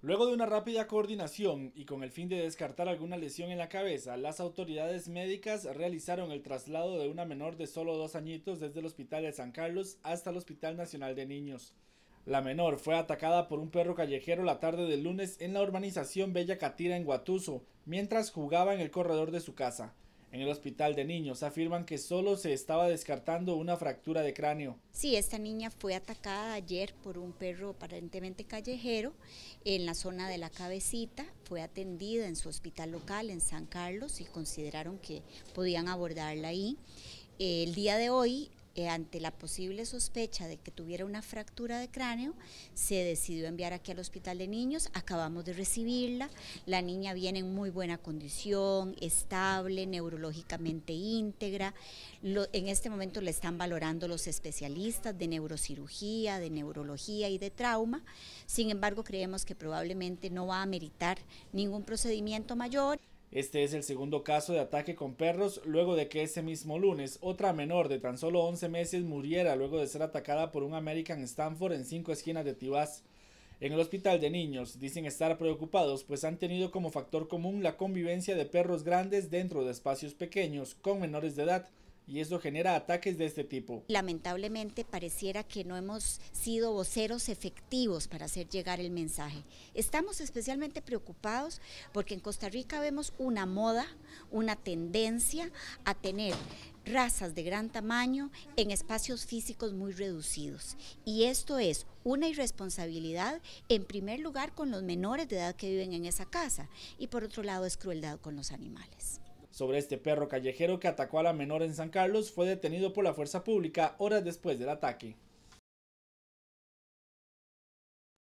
Luego de una rápida coordinación y con el fin de descartar alguna lesión en la cabeza, las autoridades médicas realizaron el traslado de una menor de solo dos añitos desde el Hospital de San Carlos hasta el Hospital Nacional de Niños. La menor fue atacada por un perro callejero la tarde del lunes en la urbanización Bella Catira en Guatuso, mientras jugaba en el corredor de su casa en el hospital de niños. Afirman que solo se estaba descartando una fractura de cráneo. Sí, esta niña fue atacada ayer por un perro aparentemente callejero en la zona de la cabecita. Fue atendida en su hospital local en San Carlos y consideraron que podían abordarla ahí. El día de hoy eh, ante la posible sospecha de que tuviera una fractura de cráneo, se decidió enviar aquí al hospital de niños, acabamos de recibirla, la niña viene en muy buena condición, estable, neurológicamente íntegra, en este momento la están valorando los especialistas de neurocirugía, de neurología y de trauma, sin embargo creemos que probablemente no va a meritar ningún procedimiento mayor. Este es el segundo caso de ataque con perros luego de que ese mismo lunes otra menor de tan solo 11 meses muriera luego de ser atacada por un American Stanford en cinco esquinas de Tibás. En el hospital de niños dicen estar preocupados pues han tenido como factor común la convivencia de perros grandes dentro de espacios pequeños con menores de edad y eso genera ataques de este tipo. Lamentablemente pareciera que no hemos sido voceros efectivos para hacer llegar el mensaje. Estamos especialmente preocupados porque en Costa Rica vemos una moda, una tendencia a tener razas de gran tamaño en espacios físicos muy reducidos. Y esto es una irresponsabilidad, en primer lugar, con los menores de edad que viven en esa casa y por otro lado es crueldad con los animales sobre este perro callejero que atacó a la menor en San Carlos fue detenido por la fuerza pública horas después del ataque.